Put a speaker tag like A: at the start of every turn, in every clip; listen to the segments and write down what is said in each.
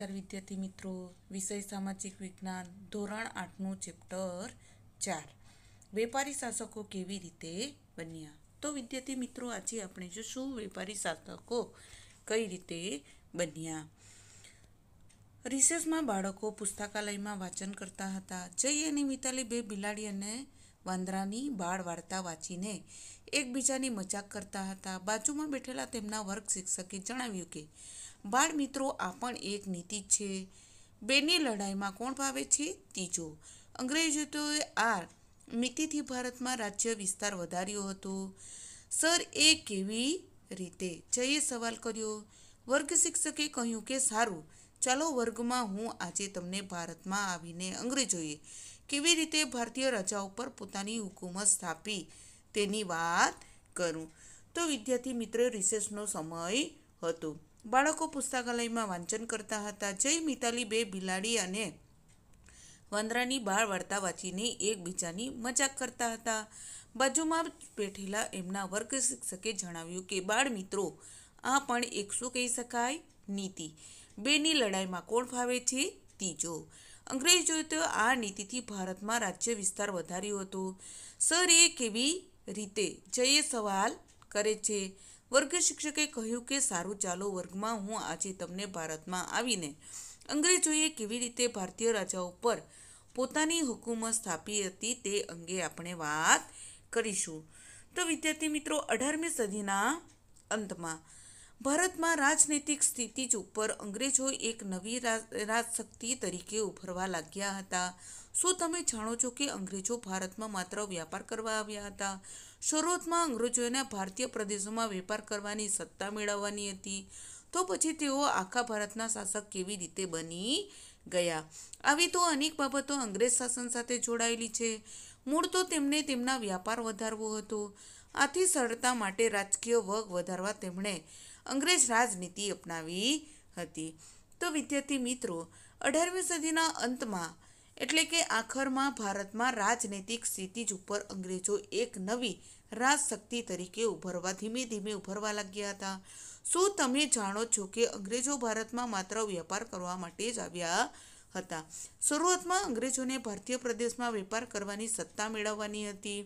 A: વિદ્યાર્થી મિત્રો વિષય સામાજિક વિજ્ઞાન ધોરણ આઠનું ચેપ્ટર ચાર વેપારી શાસકો કેવી રીતે બન્યા તો વિદ્યાર્થી મિત્રો આજે આપણે જોશું વેપારી શાસકો કઈ રીતે બન્યા રિસેસમાં બાળકો પુસ્તકાલયમાં વાંચન કરતા હતા જય અને મિતાલી બે બિલાડી અને વાંદરાની બાળ વાર્તા વાંચીને એકબીજાની મજાક કરતા હતા બાજુમાં બેઠેલા તેમના વર્ગ શિક્ષકે જણાવ્યું કે બાળ મિત્રો આ પણ એક નીતિ છે બેની લડાઈમાં કોણ ભાવે છે ત્રીજો અંગ્રેજો અંગ્રેજોએ આ નીતિથી ભારતમાં રાજ્ય વિસ્તાર વધાર્યો હતો સર એ કેવી રીતે જયે સવાલ કર્યો વર્ગ શિક્ષકે કહ્યું કે સારું ચાલો વર્ગમાં હું આજે તમને ભારતમાં આવીને અંગ્રેજોએ કેવી રીતે ભારતીય રજા ઉપર પોતાની હુકુમત સ્થાપી તેની વાત કરું તો વિદ્યાર્થી મિત્રો રિસેસનો સમય હતો બાળકો પુસ્તકાલયમાં વાંચન કરતા હતા જય મિતાલી બે બિલાડી અને વાંદરાની બાળ વાર્તા વાંચીને એકબીજાની મજાક કરતા હતા બાજુમાં બેઠેલા એમના વર્ગ શિક્ષકે જણાવ્યું કે બાળ મિત્રો આ પણ એક શું કહી શકાય નીતિ બેની લડાઈમાં કોણ ફાવે છે ત્રીજો અંગ્રેજોએ આ નીતિથી ભારતમાં રાજ્ય વિસ્તાર વધાર્યો હતો સર એ કેવી રીતે જયે સવાલ કરે છે વર્ગ શિક્ષકે કહ્યું કે સારું ચાલો વર્ગમાં હું આજે તમને ભારતમાં આવીને અંગ્રેજોએ કેવી રીતે ભારતીય રાજાઓ પર પોતાની હુકુમત સ્થાપી હતી તે અંગે આપણે વાત કરીશું તો વિદ્યાર્થી મિત્રો અઢારમી સદીના અંતમાં ભારતમાં રાજનૈતિક સ્થિતિ જ ઉપર અંગ્રેજો એક નવી રાજશક્તિ તરીકે ઉભરવા લાગ્યા હતા શું તમે જાણો છો કે અંગ્રેજો ભારતમાં માત્ર વ્યાપાર કરવા આવ્યા હતા શરૂઆતમાં અંગ્રેજોને ભારતીય પ્રદેશોમાં વેપાર કરવાની સત્તા મેળવવાની હતી તો પછી તેઓ આખા ભારતના શાસક કેવી રીતે બની ગયા આવી તો અનેક બાબતો અંગ્રેજ શાસન સાથે જોડાયેલી છે મૂળ તો તેમને તેમના વ્યાપાર વધારવો હતો આથી સરળતા માટે રાજકીય વગ વધારવા તેમણે અંગ્રેજ રાજનીતિ અપનાવી હતી તો વિદ્યાર્થી મિત્રો અઢારમી સદીના અંતમાં એટલે કે આખરમાં ભારતમાં રાજનૈતિક સ્થિતિજ ઉપર અંગ્રેજો એક નવી રાજશક્તિ તરીકે ઉભરવા ધીમે ધીમે ઉભરવા લાગ્યા હતા શું તમે જાણો છો કે અંગ્રેજો ભારતમાં માત્ર વેપાર કરવા માટે જ આવ્યા હતા શરૂઆતમાં અંગ્રેજોને ભારતીય પ્રદેશમાં વેપાર કરવાની સત્તા મેળવવાની હતી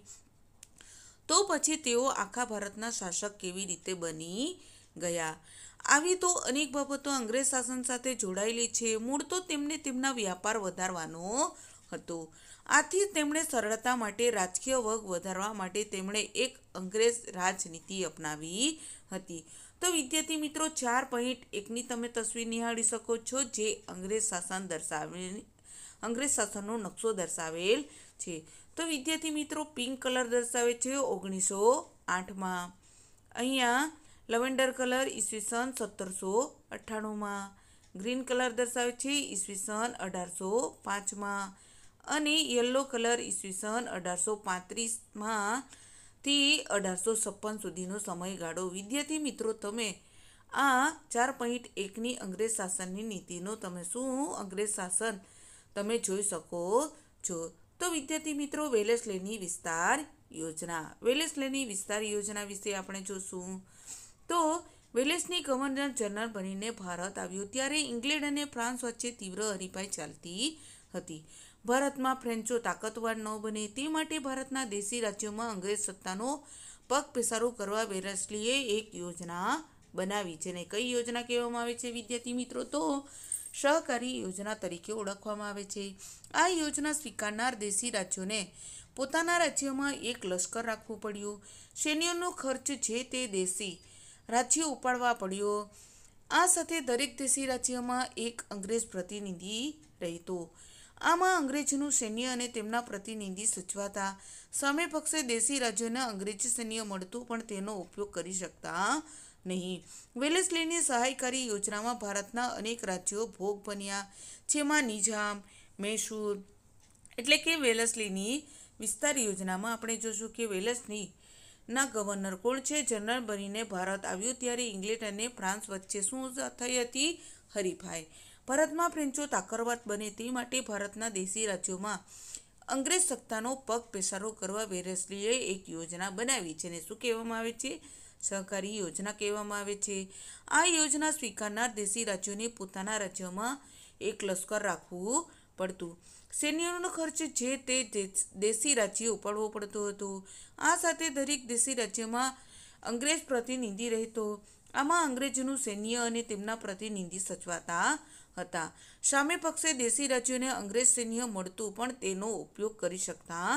A: તો પછી તેઓ આખા ભારતના શાસક કેવી રીતે બની ગયા આવી તો અનેક બાબતો અંગ્રેજ શાસન સાથે જોડાયેલી છે મૂળ તો તેમને તેમના વ્યાપાર વધારવાનો હતો આથી તેમણે સરળતા માટે રાજકીય વર્ગ વધારવા માટે તેમણે એક અંગ્રેજ રાજનીતિ અપનાવી હતી તો વિદ્યાર્થી મિત્રો ચાર પોઈન્ટ એકની તમે તસવીર નિહાળી શકો છો જે અંગ્રેજ શાસન દર્શાવે અંગ્રેજ શાસનનો નકશો દર્શાવેલ છે તો વિદ્યાર્થી મિત્રો પિંક કલર દર્શાવે છે ઓગણીસો આઠમાં અહીંયા લવેન્ડર કલર ઈસવીસન સત્તરસો અઠ્ઠાણુંમાં ગ્રીન કલર દર્શાવે છે ઈસવીસન અઢારસો પાંચમાં અને યલો કલર ઈસવીસન અઢારસો પાંત્રીસમાંથી અઢારસો છપ્પન સુધીનો સમયગાળો વિદ્યાર્થી મિત્રો તમે આ ચાર પોઈન્ટ એકની અંગ્રેજ શાસનની નીતિનો તમે શું અંગ્રેજ શાસન તમે જોઈ શકો છો તો વિદ્યાર્થી મિત્રો વેલેસલેની વિસ્તાર યોજના વેલેસલેની વિસ્તાર યોજના વિશે આપણે જોશું તો વેલેસની ગવર્નર જનરલ બનીને ભારત આવ્યો ત્યારે ઇંગ્લેન્ડ અને ફ્રાન્સ વચ્ચે તીવ્ર હરીફાઈ ચાલતી હતી ભારતમાં ફ્રેન્ચો તાકતવાર ન બને તે માટે ભારતના દેશી રાજ્યોમાં અંગ્રેજ સત્તાનો પગ પેસારો કરવા વેલેસલીએ એક યોજના બનાવી જેને કઈ યોજના કહેવામાં આવે છે વિદ્યાર્થી મિત્રો તો સહકારી યોજના તરીકે ઓળખવામાં આવે છે આ યોજના સ્વીકારનાર દેશી રાજ્યોને પોતાના રાજ્યોમાં એક લશ્કર રાખવું પડ્યું સૈન્યનો ખર્ચ જે તે દેશી રાજ્ય ઉપાડવા પડ્યો આ સાથે દરેક દેશી રાજ્યમાં એક અંગ્રેજ પ્રતિનિધિ રહેતો આમાં અંગ્રેજનું સૈન્ય અને તેમના પ્રતિનિધિ સૂચવાતા સામે પક્ષે દેશી રાજ્યોના અંગ્રેજી સૈન્ય મળતું પણ તેનો ઉપયોગ કરી શકતા નહીં વેલેસ્લીની સહાયકારી યોજનામાં ભારતના અનેક રાજ્યો ભોગ બન્યા જેમાં નિઝામ મૈસૂર એટલે કે વેલેસ્લીની વિસ્તાર યોજનામાં આપણે જોશું કે વેલેસની ના ગવર્નર કોણ છે જનરલ બનીને ભારત આવ્યું ત્યારે ઇંગ્લેન્ડ અને ફ્રાન્સ વચ્ચે શું થઈ હતી હરીફાઈ ભારતમાં ફ્રેન્ચો તાકરવાત બને તે માટે ભારતના દેશી રાજ્યોમાં અંગ્રેજ સત્તાનો પગ પેસારો કરવા વેરેસલીએ એક યોજના બનાવી છે અને શું કહેવામાં આવે છે સહકારી યોજના કહેવામાં આવે છે આ યોજના સ્વીકારનાર દેશી રાજ્યોને પોતાના રાજ્યોમાં એક લશ્કર રાખવું પડતું સૈન્યનો ખર્ચ જે તે દેશી રાજ્ય ઉપાડવો પડતો હતો આ સાથે દરેક દેશી રાજ્યમાં અંગ્રેજ પ્રતિનિધિ રહેતો આમાં અંગ્રેજોનું સૈન્ય અને તેમના પ્રતિનિધિ સચવાતા હતા સામે પક્ષે દેશી રાજ્યોને અંગ્રેજ સૈન્ય મળતું પણ તેનો ઉપયોગ કરી શકતા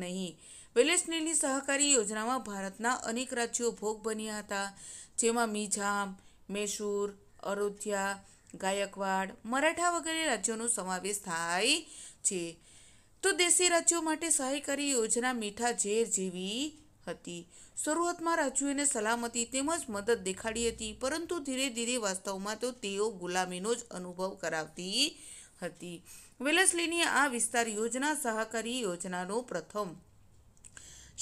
A: નહીં વેલેસ્નેલી સહકારી યોજનામાં ભારતના અનેક રાજ્યો ભોગ બન્યા હતા જેમાં મિઝામ મૈસૂર અરોધ્યા ગાયકવાડ મરાઠા વગેરે રાજ્યોનો સમાવેશ થાય છે તો દેશી રાજ્યો માટે સહાયકારી યોજના મીઠા ઝેર જેવી હતી શરૂઆતમાં રાજ્યોને સલામતી તેમજ મદદ દેખાડી હતી પરંતુ ધીરે ધીરે વાસ્તવમાં તો તેઓ ગુલામીનો જ અનુભવ કરાવતી હતી વેલસલીની આ વિસ્તાર યોજના સહકારી યોજનાનો પ્રથમ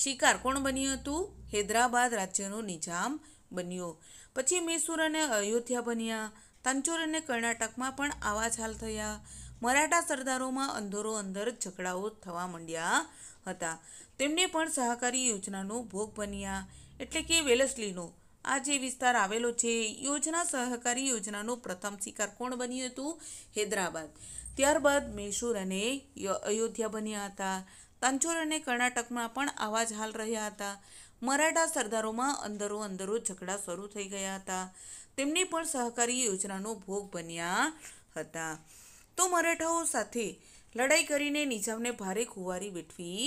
A: શિકાર કોણ બન્યું હતું હૈદરાબાદ રાજ્યનો નિજામ બન્યો પછી મૈસુર અને અયોધ્યા બન્યા તાંચોર અને કર્ણાટકમાં પણ આવા જ હાલ થયા મરાઠા સરદારોમાં અંધરો અંધર ઝઘડાઓ થવા માંડ્યા હતા તેમને પણ સહકારી યોજનાનો ભોગ બન્યા એટલે કે વેલસલીનો આ જે વિસ્તાર આવેલો છે યોજના સહકારી યોજનાનો પ્રથમ શિકાર કોણ બન્યું હતું હૈદરાબાદ ત્યારબાદ મૈસૂર અને અયોધ્યા બન્યા હતા તાંચોર અને કર્ણાટકમાં પણ આવા જ હાલ રહ્યા હતા મરાઠા સરદારોમાં અંદરો અંદરો ઝઘડા શરૂ થઈ ગયા હતા તેમને પણ સહકારી યોજનાનો ભોગ બન્યા હતા તો મરાઠાઓ સાથે લડાઈ કરીને નિઝામને ભારે ખુવારી વેઠવી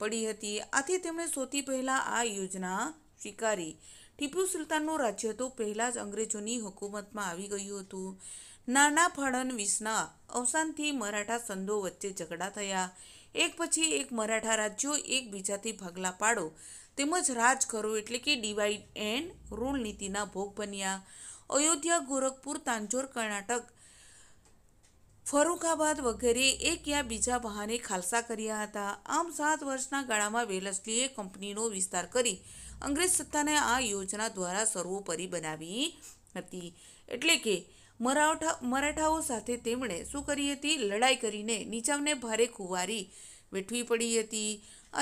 A: પડી હતી આથી તેમણે સૌથી પહેલાં આ યોજના સ્વીકારી ટીપુ સુલતાનનું રાજ્ય તો પહેલાં જ અંગ્રેજોની હુકુમતમાં આવી ગયું હતું નાના ફડણવીસના અવસાનથી મરાઠા સંધો વચ્ચે ઝઘડા થયા એક પછી એક મરાઠા રાજ્યો એકબીજાથી ભાગલા પાડો તેમજ રાજ કરો એટલે કે ડિવાઈડ એન્ડ રૂલ નીતિના ભોગ બન્યા અયોધ્યા ગોરખપુર તાંજોર કર્ણાટક ફરુખાબાદ વગેરે એક યા બીજા બહાને ખાલસા કર્યા હતા આમ સાત વર્ષના ગાળામાં વેલસલીએ કંપનીનો વિસ્તાર કરી અંગ્રેજ સત્તાને આ યોજના દ્વારા સર્વોપરી બનાવી હતી એટલે કે મરાઠા મરાઠાઓ સાથે તેમણે શું કરી હતી લડાઈ કરીને નીચામને ભારે ખુવારી વેઠવી પડી હતી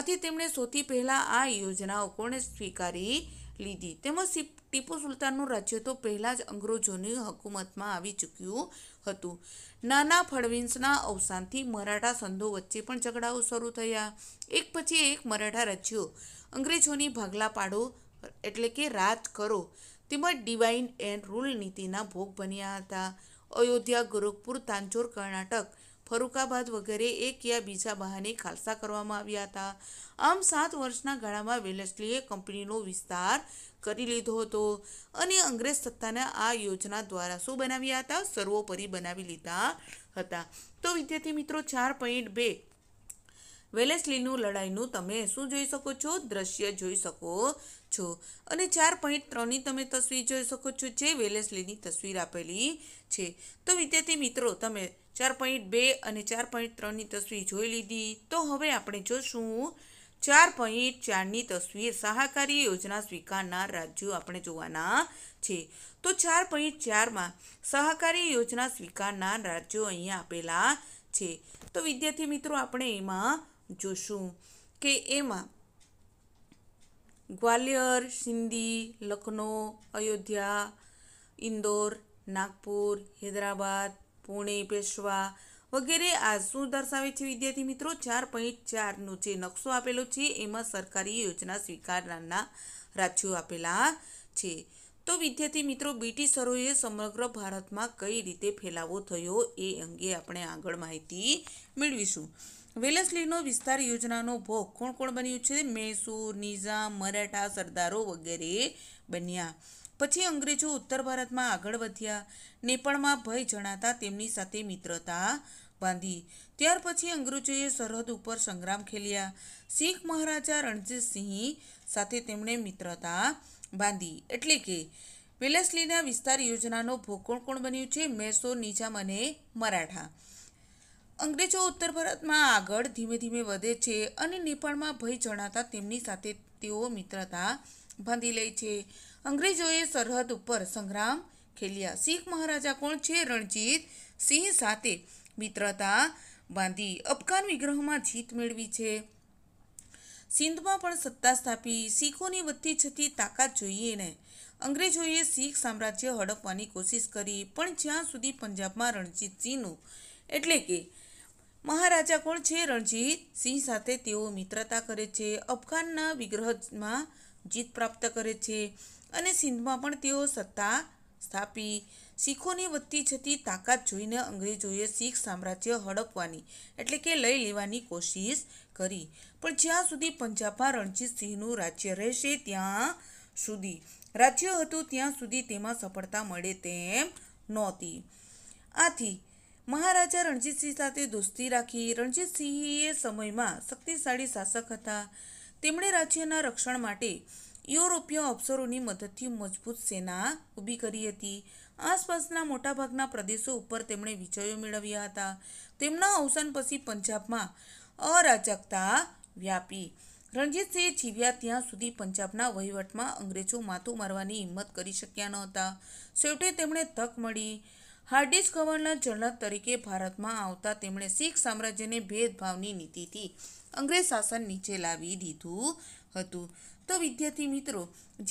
A: આથી તેમણે સૌથી પહેલાં આ યોજનાઓ કોણે સ્વીકારી લીધી તેમજ ટીપુ સુલતાનનું રાજ્ય તો પહેલાં જ અંગ્રેજોની હકુમતમાં આવી ચૂક્યું હતું નાના ફળવીન્સના અવસાનથી મરાઠા સંધો વચ્ચે પણ ઝઘડાઓ શરૂ થયા એક પછી એક મરાઠા રાજ્યો અંગ્રેજોની ભાગલા પાડો એટલે કે રાજ કરો તેમજ ડિવાઇન એન્ડ રૂલ નીતિના ભોગ બન્યા હતા અયોધ્યા ગોરખપુર તાંચોર કર્ણાટક ફરુકાબાદ વગેરે એક યા બીજા બહાને ખાલસા કરવામાં આવ્યા હતા આમ સાત વર્ષના ગાળામાં વેલસલીએ કંપનીનો વિસ્તાર કરી લીધો હતો અને અંગ્રેજ સત્તાના આ યોજના દ્વારા શું બનાવ્યા હતા સર્વોપરી બનાવી લીધા હતા તો વિદ્યાર્થી મિત્રો ચાર પોઈન્ટ બે વેલેસ્લીનું લડાઈનું તમે શું જોઈ શકો છો દ્રશ્ય જોઈ શકો છો અને ચાર પોઈન્ટ ત્રણની તમે તસવીર જોઈ શકો છો જે વેલેસ્લીની તસવીર આપેલી છે તો વિદ્યાર્થી મિત્રો તમે ચાર પોઈન્ટ બે અને ચાર પોઈન્ટ ત્રણની તસવીર જોઈ લીધી તો હવે આપણે જોશું ચાર પોઈન્ટ ચારની તસવીર સહાકારી યોજના સ્વીકારનાર રાજ્યો આપણે જોવાના છે તો ચાર પોઈન્ટ ચારમાં સહકારી યોજના સ્વીકારનાર રાજ્યો અહીંયા આપેલા છે તો વિદ્યાર્થી મિત્રો આપણે એમાં જોશું કે એમાં ગ્વાલિયર સિંધી લખનૌ અયોધ્યા ઇન્દોર નાગપુર હૈદરાબાદ પુણે પેશવા વગેરે આ શું દર્શાવે છે વિદ્યાર્થી મિત્રો ચાર પોઈન્ટ ચારનો જે નકશો આપેલો છે એમાં સરકારી યોજના સ્વીકારનારના રાજ્યો આપેલા છે તો વિદ્યાર્થી મિત્રો બ્રિટિશરોએ સમગ્ર ભારતમાં કઈ રીતે ફેલાવો થયો એ અંગે આપણે આગળ માહિતી મેળવીશું વેલસલીનો વિસ્તાર યોજનાનો ભોગ કોણ કોણ બન્યું છે મૈસૂર નિઝામ મરાઠા સરદારો વગેરે બન્યા પછી અંગ્રેજો ઉત્તર ભારતમાં આગળ વધ્યા નેપાળમાં ભય જણાતા તેમની સાથે મિત્રતા બાંધી ત્યાર પછી અંગ્રેજોએ સરહદ ઉપર સંગ્રામ ખેલ્યા શીખ મહારાજા રણજીતસિંહ સાથે તેમણે મિત્રતા બાંધી એટલે કે વેલસલીના વિસ્તાર યોજનાનો ભોગ કોણ કોણ બન્યું છે મૈસૂર નિઝામ અને મરાઠા અંગ્રેજો ઉત્તર ભારતમાં આગળ ધીમે ધીમે વધે છે અને નેપાળમાં ભય જણાતા તેમની સાથે તેઓ મિત્રતા બાંધી લે છે અંગ્રેજોએ સરહદ ઉપર સંગ્રામ ખેલ્યા શીખ મહારાજા કોણ છે રણજીત સિંહ સાથે મિત્રતા બાંધી અફઘાન વિગ્રહમાં જીત મેળવી છે સિંધમાં પણ સત્તા સ્થાપી શીખોની વધતી જતી તાકાત જોઈએ ને અંગ્રેજોએ શીખ સામ્રાજ્ય હડપવાની કોશિશ કરી પણ જ્યાં સુધી પંજાબમાં રણજીતસિંહનું એટલે કે મહારાજા કોણ છે રણજીત સિંહ સાથે તેઓ મિત્રતા કરે છે અફઘાનના વિગ્રહમાં જીત પ્રાપ્ત કરે છે અને સિંધમાં પણ તેઓ સત્તા સ્થાપી શીખોની વધતી જતી તાકાત જોઈને અંગ્રેજોએ શીખ સામ્રાજ્ય હડપવાની એટલે કે લઈ લેવાની કોશિશ કરી પણ જ્યાં સુધી પંજાબમાં રણજીતસિંહનું રાજ્ય રહેશે ત્યાં સુધી રાજ્ય હતું ત્યાં સુધી તેમાં સફળતા મળે તેમ નહોતી આથી મહારાજા રણજીતસિંહ સાથે દોસ્તી રાખી રણજીતસિંહ એ સમયમાં શક્તિશાળી શાસક હતા તેમણે રાજ્યના રક્ષણ માટે યુરોપીય અફસરોની મદદથી મજબૂત સેના ઊભી કરી હતી આસપાસના મોટાભાગના પ્રદેશો ઉપર તેમણે વિજયો મેળવ્યા હતા તેમના અવસાન પછી પંજાબમાં અરાજકતા વ્યાપી રણજીતસિંહ જીવ્યા ત્યાં સુધી પંજાબના વહીવટમાં અંગ્રેજો માથું મારવાની હિંમત કરી શક્યા ન હતા છેવટે તેમણે તક મળી હાર્ડિસ ગવર્નર જનરલ તરીકે ભારતમાં આવતા તેમણે શીખ સામ્રાજ્યને ભેદભાવની નીતિથી અંગ્રેજ શાસન નીચે લાવી દીધું હતું તો વિદ્યાર્થી મિત્રો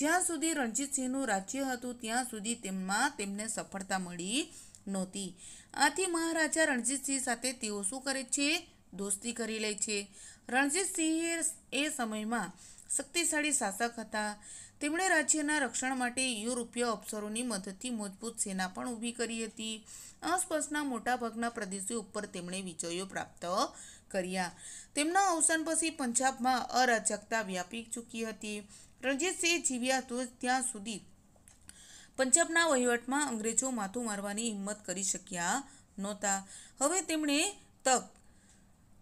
A: જ્યાં સુધી રણજીતસિંહનું રાજ્ય હતું ત્યાં સુધી તેમમાં તેમને સફળતા મળી નહોતી આથી મહારાજા રણજીતસિંહ સાથે તેઓ શું કરે છે દોસ્તી કરી લે છે રણજીતસિંહ એ સમયમાં શક્તિશાળી શાસક હતા તેમણે રાજ્યના રક્ષણ માટે યુરોપીય અફસરોની મદદથી મજબૂત સેના પણ ઊભી કરી હતી આસપાસના મોટાભાગના પ્રદેશો ઉપર તેમણે વિજયો પ્રાપ્ત કર્યા તેમના અવસાન પછી પંજાબમાં અરાજકતા વ્યાપી ચૂકી હતી રણજીતસિંહ જીવ્યા તો ત્યાં સુધી પંજાબના વહીવટમાં અંગ્રેજો માથું મારવાની હિંમત કરી શક્યા નહોતા હવે તેમણે તક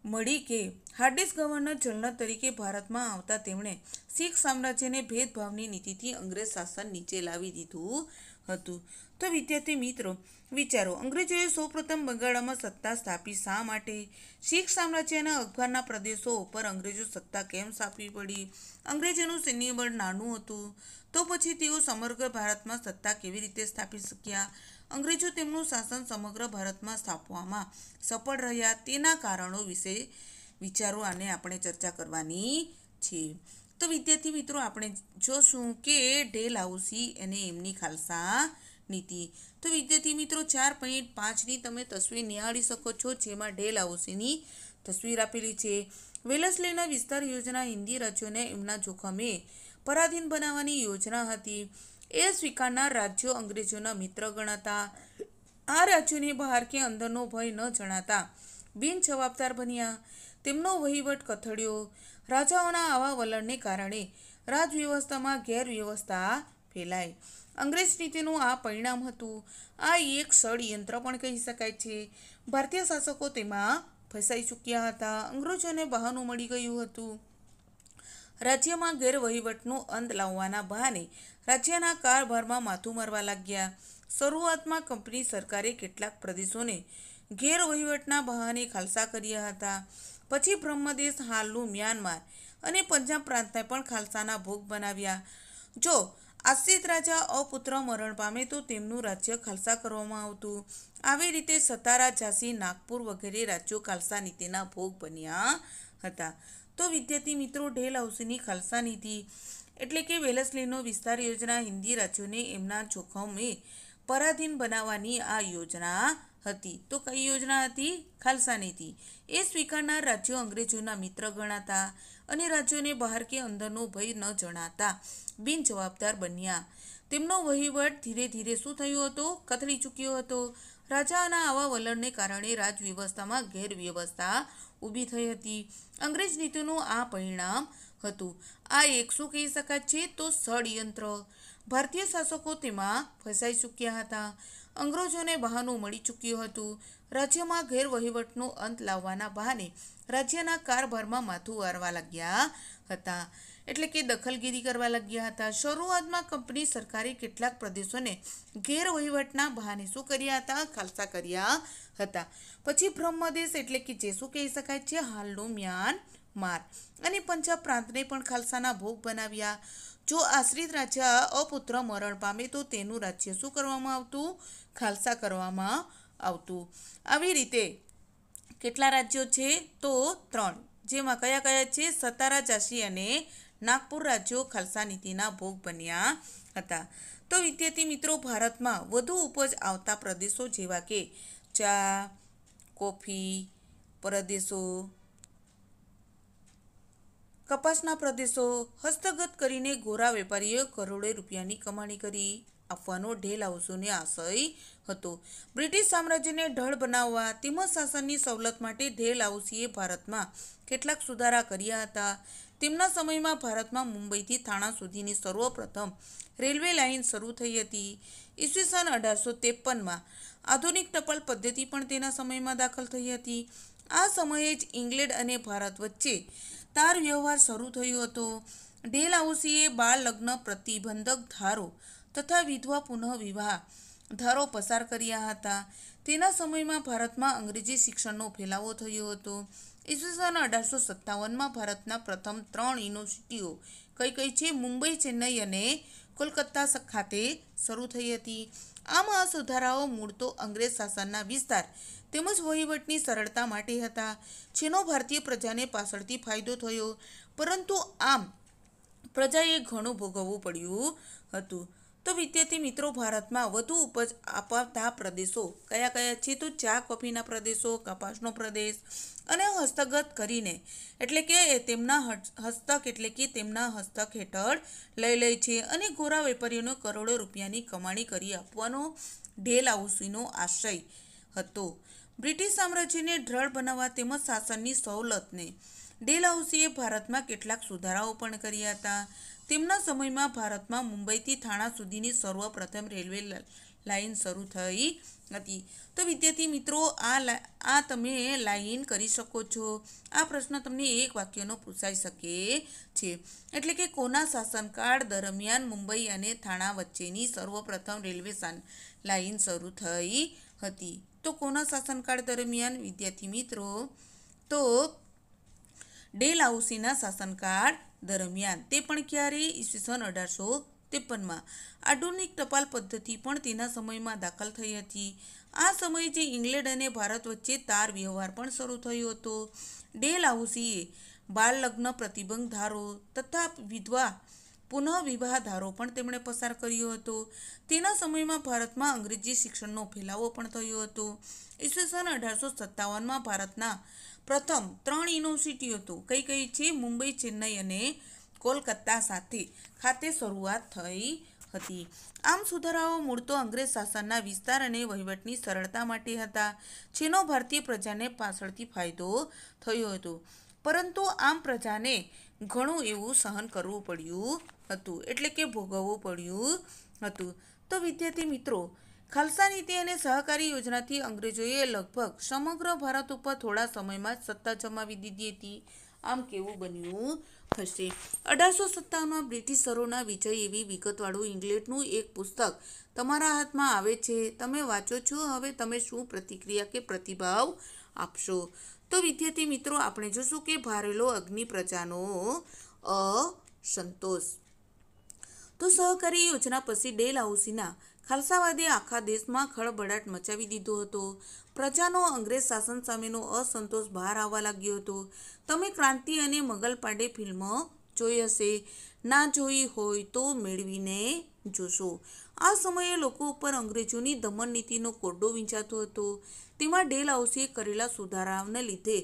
A: મળી કે હાર્ડિસ ગવર્નર જનરલ તરીકે ભારતમાં આવતા તેમણે શીખ સામ્રાજ્યને ભેદભાવની નીતિથી અંગ્રેજ શાસન નીચે લાવી દીધું હતું તો વિદ્યાર્થી મિત્રો વિચારો અંગ્રેજોએ સૌપ્રથમ બંગાળામાં સત્તા સ્થાપી શા માટે શીખ સામ્રાજ્યના અખબારના પ્રદેશો ઉપર અંગ્રેજો સત્તા કેમ સ્થાપવી પડી અંગ્રેજોનું સૈન્યબળ નાનું હતું તો પછી તેઓ સમગ્ર ભારતમાં સત્તા કેવી રીતે સ્થાપી શક્યા અંગ્રેજો તેમનું શાસન સમગ્ર ભારતમાં સ્થાપવામાં સફળ રહ્યા તેના કારણો વિશે વિચારો અને આપણે ચર્ચા કરવાની છે તો વિદ્યાર્થી મિત્રો આપણે જોશું કે ઢેલ હાઉસી અને એમની ખાલસા નીતિ તો વિદ્યાર્થી મિત્રો ચાર પોઈન્ટ પાંચની તમે તસવીર નિહાળી શકો છો જેમાં ઢેલ હાઉસીની તસવીર આપેલી છે વેલસલેના વિસ્તાર યોજના હિન્દી રાજ્યોને એમના જોખમે પરાધીન બનાવવાની યોજના હતી એ સ્વીકારનાર રાજ્યો અંગ્રેજોના મિત્ર ગણાતા આ રાજ્યોની બહાર કે અંદરનો ભય ન જણાતા બિન જવાબદાર બન્યા તેમનો વહીવટ કથળ્યો રાજાઓના આવા વલણને કારણે રાજવ્યવસ્થામાં ગેરવ્યવસ્થા ફેલાય અંગ્રેજ નીતિનું આ પરિણામ હતું આ એક ષડયંત્ર પણ કહી શકાય છે ભારતીય શાસકો તેમાં ફસાઈ ચૂક્યા હતા અંગ્રેજોને બહાનું મળી ગયું હતું રાજ્યમાં ગેરવહીવટનું અંત લાવવાના બહાને રાજ્યના કારભારમાં માથું મારવા લાગ્યા શરૂઆતમાં કંપની સરકારે કેટલાક પ્રદેશોને ગેરવહીવટના બહાને ખાલસા કર્યા હતા પછી બ્રહ્મદેશ હાલનું મ્યાનમાર અને પંજાબ પ્રાંતને પણ ખાલસાના ભોગ બનાવ્યા જો આશ્રિત રાજા અપુત્ર મરણ પામે તો તેમનું રાજ્ય ખાલસા કરવામાં આવતું આવી રીતે સતારા ઝાંસી નાગપુર વગેરે રાજ્યો ખાલસા નીતિના ભોગ બન્યા હતા તો વિદ્યાર્થી મિત્રો ઢેલ હાઉસીની ખાલસા નીતિ એટલે કે વેલસલીનો વિસ્તાર યોજના હિન્દી રાજ્યોને એમના જોખમે પરાધીન બનાવવાની આ યોજના હતી તો કઈ યોજના હતી ખાલસા નીતિ એ સ્વીકારનાર રાજ્યો અંગ્રેજોના મિત્ર ગણાતા અને રાજ્યોને બહાર કે અંદરનો ભય ન જણાતા બિનજવાબદાર બન્યા તેમનો વહીવટ ધીરે ધીરે શું થયો હતો કથળી ચૂક્યો હતો રાજાના આવા વલણને કારણે રાજવ્યવસ્થામાં ગેરવ્યવસ્થા ઊભી થઈ હતી અંગ્રેજ નીતિનું આ પરિણામ હતું આ એક શું કહી શકાય છે તો ષડયંત્ર ભારતીય શાસકો તેમાં ફસાઈ ચૂક્યા હતા અંગ્રેજોને બહાનું મળી ચૂક્યું હતું રાજ્યમાં ગેરવહીવટનો અંત લાવવાના બહાને રાજ્યના કારભારમાં માથું વારવા લાગ્યા હતા એટલે કે દખલગીરી કરવા લાગ્યા હતા શરૂઆતમાં કંપની સરકારે કેટલાક પ્રદેશોને ગેરવહીવટના બહાને શું કર્યા હતા ખાલસા કર્યા હતા પછી બ્રહ્મદેશ એટલે કે જે શું કહી શકાય છે હાલનું મ્યાન માર અને પંજાબ પ્રાંતને પણ ખાલસાના ભોગ બનાવ્યા જો આશ્રિત રાજા અપુત્ર મરણ પામે તો તેનું રાજ્ય શું કરવામાં આવતું ખાલસા કરવામાં આવતું આવી રીતે કેટલા રાજ્યો છે તો ત્રણ જેમાં કયા કયા છે સતારા ઝાંસી અને નાગપુર રાજ્યો ખાલસા નીતિના ભોગ બન્યા હતા તો વિદ્યાર્થી મિત્રો ભારતમાં વધુ ઉપજ આવતા પ્રદેશો જેવા કે ચા કોફી પ્રદેશો કપાસના પ્રદેશો હસ્તગત કરીને ગોરા વેપારીઓએ કરોડો રૂપિયાની કમાણી કરી આપવાનો ઢેલ હાઉસોને આશય હતો બ્રિટિશ સામ્રાજ્યને ઢળ બનાવવા તેમજ શાસનની સવલત માટે ઢેલ હાઉસીએ ભારતમાં કેટલાક સુધારા કર્યા હતા તેમના સમયમાં ભારતમાં મુંબઈથી થાણા સુધીની સર્વપ્રથમ રેલવે લાઇન શરૂ થઈ હતી ઈસવીસન અઢારસો ત્રેપનમાં આધુનિક ટપાલ પદ્ધતિ પણ તેના સમયમાં દાખલ થઈ હતી આ સમયે જ ઇંગ્લેન્ડ અને ભારત વચ્ચે તાર વ્યવહાર શરૂ થયો હતો ઢેલ હાઉસીએ બાળ લગ્ન પ્રતિબંધક ધારો તથા વિધવા પુનઃવિવાહ ધારો પસાર કર્યા હતા તેના સમયમાં ભારતમાં અંગ્રેજી શિક્ષણનો ફેલાવો થયો હતો ઈસવીસન અઢારસો સત્તાવનમાં ભારતના પ્રથમ ત્રણ યુનિવર્સિટીઓ કઈ કઈ છે મુંબઈ ચેન્નઈ અને કોલકાતા ખાતે શરૂ થઈ હતી આ મહાસુધારાઓ મૂળ તો અંગ્રેજ શાસનના વિસ્તાર તેમજ વહીવટની સરળતા માટે હતા જેનો ભારતીય પ્રજાને પાછળથી ફાયદો થયો પરંતુ આમ પ્રજાએ ઘણું ભોગવવું પડ્યું હતું તો વિદ્યાર્થી મિત્રો ભારતમાં વધુ ઉપજ આપતા પ્રદેશો કયા કયા છે તો ચા કોફીના પ્રદેશો કપાસનો પ્રદેશ અને હસ્તગત કરીને એટલે કે તેમના હસ્તક એટલે કે તેમના હસ્તક હેઠળ લઈ લે છે અને ઘોરા વેપારીઓને કરોડો રૂપિયાની કમાણી કરી આપવાનો ઢેલ હાઉસીનો આશય હતો બ્રિટિશ સામ્રાજ્યને ઢળ બનાવવા તેમજ શાસનની સવલતને ડેલહાઉસીએ ભારતમાં કેટલાક સુધારાઓ પણ કર્યા હતા તેમના સમયમાં ભારતમાં મુંબઈથી થાણા સુધીની સર્વપ્રથમ રેલવે લાઇન શરૂ થઈ હતી તો વિદ્યાર્થી મિત્રો આ આ તમે લાઇન કરી શકો છો આ પ્રશ્ન તમને એક વાક્યનો પૂછાઈ શકે છે એટલે કે કોના શાસનકાળ દરમિયાન મુંબઈ અને થાણા વચ્ચેની સર્વપ્રથમ રેલવે લાઇન શરૂ થઈ હતી તો કોના શાસનકાળ દરમિયાન વિદ્યાર્થી મિત્રો તો ડેલ હાઉસીના શાસનકાળ દરમિયાન તે પણ ક્યારે ઈસવીસન અઢારસો ત્રેપનમાં આધુનિક ટપાલ પદ્ધતિ પણ તેના સમયમાં દાખલ થઈ હતી આ સમયે જે ઇંગ્લેન્ડ અને ભારત વચ્ચે તાર વ્યવહાર પણ શરૂ થયો હતો ડેલ હાઉસીએ બાળ લગ્ન પ્રતિબંધ ધારો તથા વિધવા પુનઃવિવાહ ધારો પણ તેમણે પસાર કર્યો હતો તેના સમયમાં ભારતમાં અંગ્રેજી શિક્ષણનો ફેલાવો પણ થયો હતો ઈસવીસન અઢારસો સત્તાવનમાં ભારતના પ્રથમ ત્રણ યુનિવર્સિટીઓ હતું કઈ કઈ છે મુંબઈ ચેન્નઈ અને કોલકાતા સાથે ખાતે શરૂઆત થઈ હતી આમ સુધારાઓ મૂળતો અંગ્રેજ શાસનના વિસ્તાર અને વહીવટની સરળતા માટે હતા જેનો ભારતીય પ્રજાને પાછળથી ફાયદો થયો હતો પરંતુ આમ પ્રજાને ઘણું એવું સહન કરવું પડ્યું હતું એટલે કે ભોગવવું પડ્યું હતું તો વિદ્યાર્થી મિત્રો ખાલસા નીતિ અને સહકારી યોજનાથી અંગ્રેજોએ લગભગ સમગ્ર ભારત ઉપર થોડા સમયમાં જ સત્તા જમાવી દીધી હતી આમ કેવું બન્યું હશે અઢારસો સત્તાવનમાં બ્રિટિશરોના વિજય એવી વિગતવાળું ઇંગ્લેન્ડનું એક પુસ્તક તમારા હાથમાં આવે છે તમે વાંચો છો હવે તમે શું પ્રતિક્રિયા કે પ્રતિભાવ આપશો તો વિદ્યાર્થી મિત્રો આપણે જોશું કે ભારેલો અગ્નિ પ્રજાનો અસંતોષ તો સહકારી યોજના પછી ડેલ હાઉસીના ખાલસાવાદે આખા દેશમાં ખળબળાટ મચાવી દીધો હતો પ્રજાનો અંગ્રેજ શાસન સામેનો અસંતોષ બહાર આવવા લાગ્યો હતો તમે ક્રાંતિ અને મંગલ પાંડે ફિલ્મ જોઈ હશે ના જોઈ હોય તો મેળવીને જોશો આ સમયે લોકો ઉપર અંગ્રેજોની દમન નીતિનો કોરડો વિંચાતો હતો તેમાં ડેલ હાઉસે કરેલા સુધારાઓને લીધે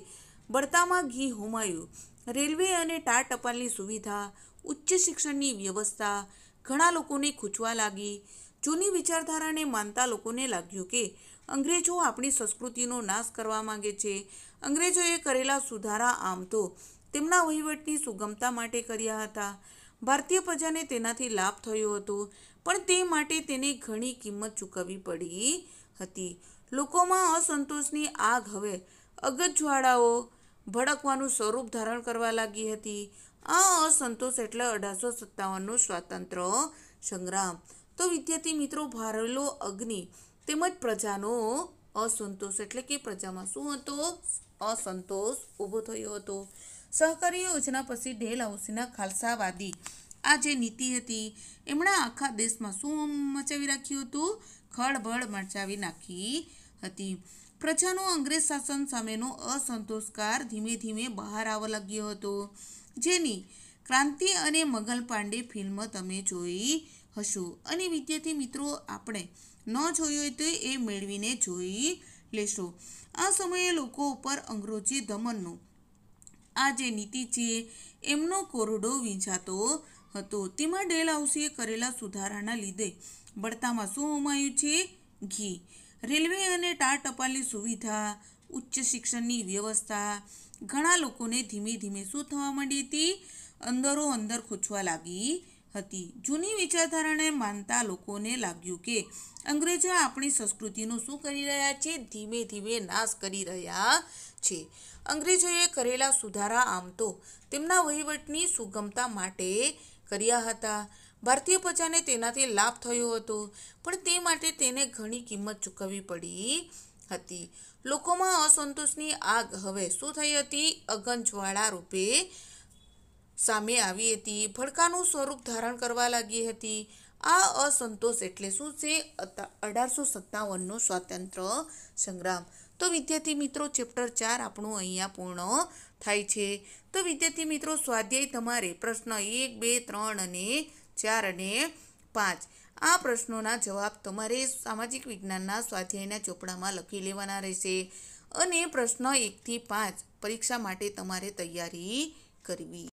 A: બળતામાં ઘી હોમાયું રેલવે અને ટાર ટપાલની સુવિધા ઉચ્ચ શિક્ષણની વ્યવસ્થા ઘણા લોકોને ખૂંચવા લાગી જૂની વિચારધારાને માનતા લોકોને લાગ્યું કે અંગ્રેજો આપણી સંસ્કૃતિનો નાશ કરવા માંગે છે અંગ્રેજોએ કરેલા સુધારા આમ તો તેમના વહીવટની સુગમતા માટે કર્યા હતા ભારતીય પ્રજાને તેનાથી લાભ થયો હતો પણ તે માટે તેને ઘણી કિંમત ચૂકવવી પડી હતી લોકોમાં અસંતોષની આગ હવે અગજવાળાઓ ભડકવાનું સ્વરૂપ ધારણ કરવા લાગી હતી આ અસંતોષ એટલે અઢારસો સત્તાવનનો સ્વાતંત્ર્ય સંગ્રામ તો વિદ્યાર્થી મિત્રો ભારેલો અગ્નિ તેમજ પ્રજાનો અસંતોષ એટલે કે પ્રજામાં શું હતો અસંતોષ ઊભો થયો હતો સહકારી યોજના પછી ડેલ હાઉસીના ખાલસાવાદી આ જે નીતિ હતી એમણે આખા દેશમાં શું મચાવી રાખ્યું હતું ખળભળ મચાવી નાખી હતી પ્રજાનો અંગ્રેજ શાસન સામેનો અસંતોષકાર ધીમે ધીમે બહાર આવવા લાગ્યો હતો જેની ક્રાંતિ અને મગલ પાંડે ફિલ્મ તમે જોઈ હશો અને વિદ્યાર્થી મિત્રો આપણે ન જોયું હોય તો એ મેળવીને જોઈ લેશો આ સમયે લોકો ઉપર અંગ્રેજી દમનનો આ જે નીતિ છે એમનો કોરડો વીંઝાતો હતો તેમાં ડેલ ડેલહાઉસીએ કરેલા સુધારાના લીધે બળતામાં શું હોમાયું છે ઘી રેલવે અને ટાર ટપાલની સુવિધા ઉચ્ચ શિક્ષણની વ્યવસ્થા ઘણા લોકોને ધીમે ધીમે શું થવા માંડી હતી અંદરો અંદર ખૂંચવા લાગી હતી જૂની વિચારધારાને માનતા લોકોને લાગ્યું કે અંગ્રેજો આપણી સંસ્કૃતિનું શું કરી રહ્યા છે ધીમે ધીમે નાશ કરી રહ્યા છે અંગ્રેજોએ કરેલા સુધારા આમ તો તેમના વહીવટની સુગમતા માટે કર્યા હતા ભારતીય પ્રજાને તેનાથી લાભ થયો હતો પણ તે માટે તેને ઘણી કિંમત ચૂકવવી પડી હતી લોકોમાં અસંતોષની આગ હવે શું થઈ હતી અગંજવાળા રૂપે સામે આવી હતી ભડકાનું સ્વરૂપ ધારણ કરવા લાગી હતી આ અસંતોષ એટલે શું છે અઢારસો સત્તાવનનો સ્વાતંત્ર્ય સંગ્રામ તો વિદ્યાર્થી મિત્રો ચેપ્ટર ચાર આપણું અહીંયા પૂર્ણ થાય છે તો વિદ્યાર્થી મિત્રો સ્વાધ્યાય તમારે પ્રશ્ન એક બે ત્રણ અને ચાર અને પાંચ આ પ્રશ્નોના જવાબ તમારે સામાજિક વિજ્ઞાનના સ્વાધ્યાયના ચોપડામાં લખી લેવાના રહેશે અને પ્રશ્ન એકથી પાંચ પરીક્ષા માટે તમારે તૈયારી કરવી